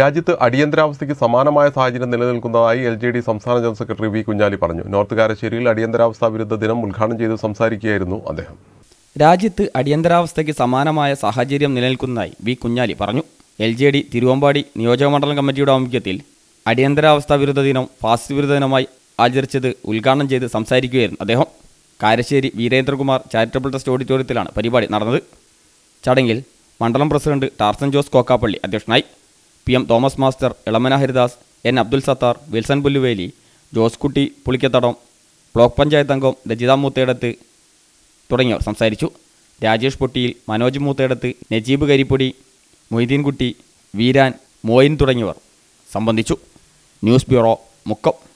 രാജ്യത്ത് അടിയന്തരാവസ്ഥയ്ക്ക് സമാനമായ സാഹചര്യം നിലനിൽക്കുന്നതായി എൽ ജെ ഡി സംസ്ഥാന ജനറൽ സെക്രട്ടറി വി കുഞ്ഞാലി പറഞ്ഞു നോർത്ത് കാരശ്ശേരിയിൽ അടിയന്തരാവസ്ഥാ വിരുദ്ധ ദിനം ഉദ്ഘാടനം ചെയ്ത് സംസാരിക്കുകയായിരുന്നു അദ്ദേഹം രാജ്യത്ത് അടിയന്തരാവസ്ഥയ്ക്ക് സമാനമായ സാഹചര്യം നിലനിൽക്കുന്നതായി വി കുഞ്ഞാലി പറഞ്ഞു എൽ ജെ ഡി തിരുവമ്പാടി നിയോജകമണ്ഡലം കമ്മിറ്റിയുടെ ആഭിമുഖ്യത്തിൽ അടിയന്തരാവസ്ഥാ വിരുദ്ധ ദിനം ഫാസ്റ്റ് വിരുദ്ധ ദിനമായി ആചരിച്ചത് ഉദ്ഘാടനം ചെയ്ത് സംസാരിക്കുകയായിരുന്നു അദ്ദേഹം കാരശ്ശേരി വീരേന്ദ്രകുമാർ ചാരിറ്റബിൾ ട്രസ്റ്റ് ഓഡിറ്റോറിയത്തിലാണ് പരിപാടി നടന്നത് ചടങ്ങിൽ മണ്ഡലം പ്രസിഡന്റ് ടാർസൻ ജോസ് കോക്കാപ്പള്ളി അധ്യക്ഷനായി P M Thomas master Elamana Haridas N Abdul Sathar Wilson Pulluveli Kutty Pulikkathadam block panchayat അംഗം രജിത മൂത്തേടത്ത് തുടങ്ങിയവർ സംസാരിച്ചു രാജേഷ് പൊട്ടിയിൽ മനോജ് മൂത്തേടത്ത് നജീബ് കരിപ്പൊടി മൊയ്തീൻകുട്ടി വീരാൻ മോയിൻ തുടങ്ങിയവർ സംബന്ധിച്ചു ന്യൂസ് ബ്യൂറോ മുക്കം